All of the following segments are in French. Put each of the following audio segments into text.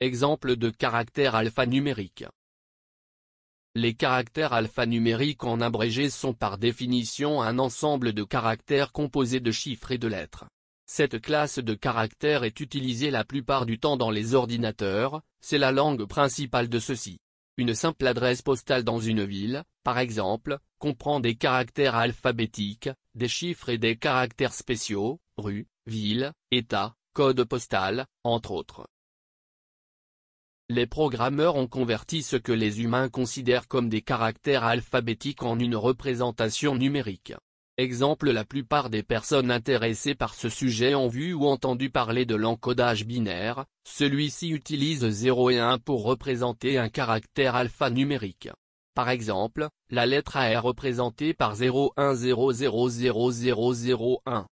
Exemple de caractères alphanumériques. Les caractères alphanumériques en abrégé sont par définition un ensemble de caractères composés de chiffres et de lettres. Cette classe de caractères est utilisée la plupart du temps dans les ordinateurs, c'est la langue principale de ceux-ci. Une simple adresse postale dans une ville, par exemple, comprend des caractères alphabétiques, des chiffres et des caractères spéciaux, rue, ville, état, code postal, entre autres les programmeurs ont converti ce que les humains considèrent comme des caractères alphabétiques en une représentation numérique. Exemple La plupart des personnes intéressées par ce sujet ont vu ou entendu parler de l'encodage binaire, celui-ci utilise 0 et 1 pour représenter un caractère alphanumérique. Par exemple, la lettre A est représentée par 01000001.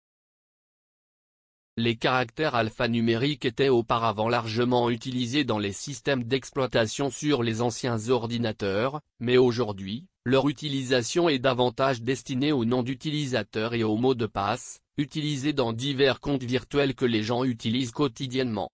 Les caractères alphanumériques étaient auparavant largement utilisés dans les systèmes d'exploitation sur les anciens ordinateurs, mais aujourd'hui, leur utilisation est davantage destinée aux noms d'utilisateurs et aux mots de passe, utilisés dans divers comptes virtuels que les gens utilisent quotidiennement.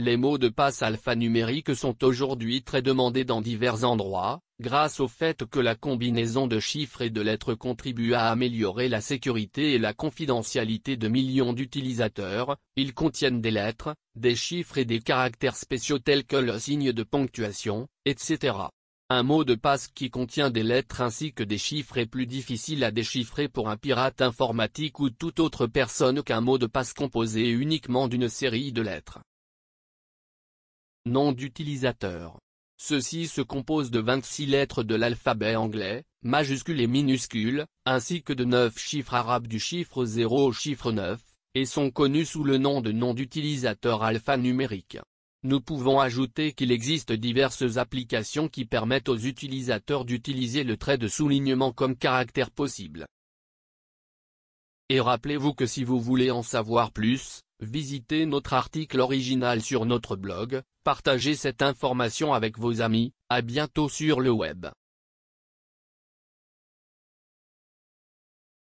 Les mots de passe alphanumériques sont aujourd'hui très demandés dans divers endroits, grâce au fait que la combinaison de chiffres et de lettres contribue à améliorer la sécurité et la confidentialité de millions d'utilisateurs, ils contiennent des lettres, des chiffres et des caractères spéciaux tels que le signe de ponctuation, etc. Un mot de passe qui contient des lettres ainsi que des chiffres est plus difficile à déchiffrer pour un pirate informatique ou toute autre personne qu'un mot de passe composé uniquement d'une série de lettres. Nom d'utilisateur ceux-ci se composent de 26 lettres de l'alphabet anglais, majuscules et minuscules, ainsi que de 9 chiffres arabes du chiffre 0 au chiffre 9, et sont connus sous le nom de nom d'utilisateur alphanumérique. Nous pouvons ajouter qu'il existe diverses applications qui permettent aux utilisateurs d'utiliser le trait de soulignement comme caractère possible. Et rappelez-vous que si vous voulez en savoir plus, visitez notre article original sur notre blog, partagez cette information avec vos amis, à bientôt sur le web.